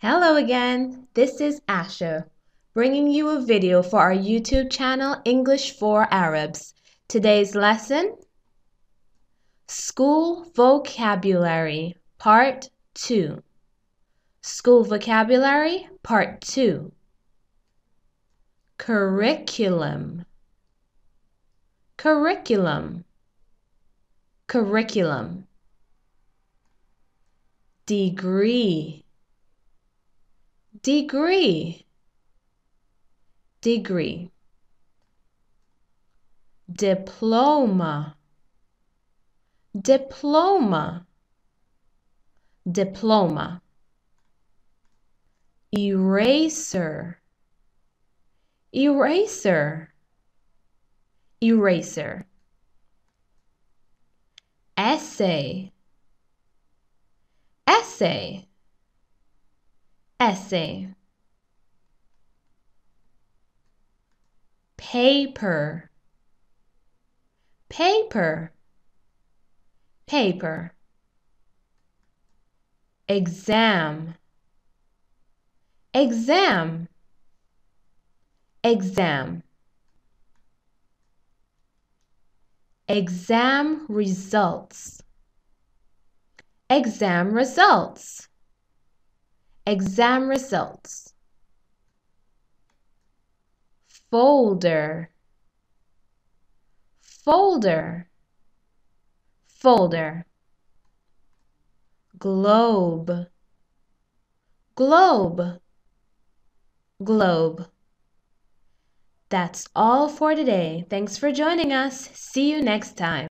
Hello again, this is Asha, bringing you a video for our YouTube channel English for Arabs. Today's lesson, School Vocabulary, Part 2. School Vocabulary, Part 2. Curriculum. Curriculum. Curriculum. Degree degree, degree, diploma, diploma, diploma, eraser, eraser, eraser, essay, essay essay paper paper paper exam exam exam exam results exam results exam results, folder, folder, folder, globe, globe, globe. That's all for today. Thanks for joining us. See you next time.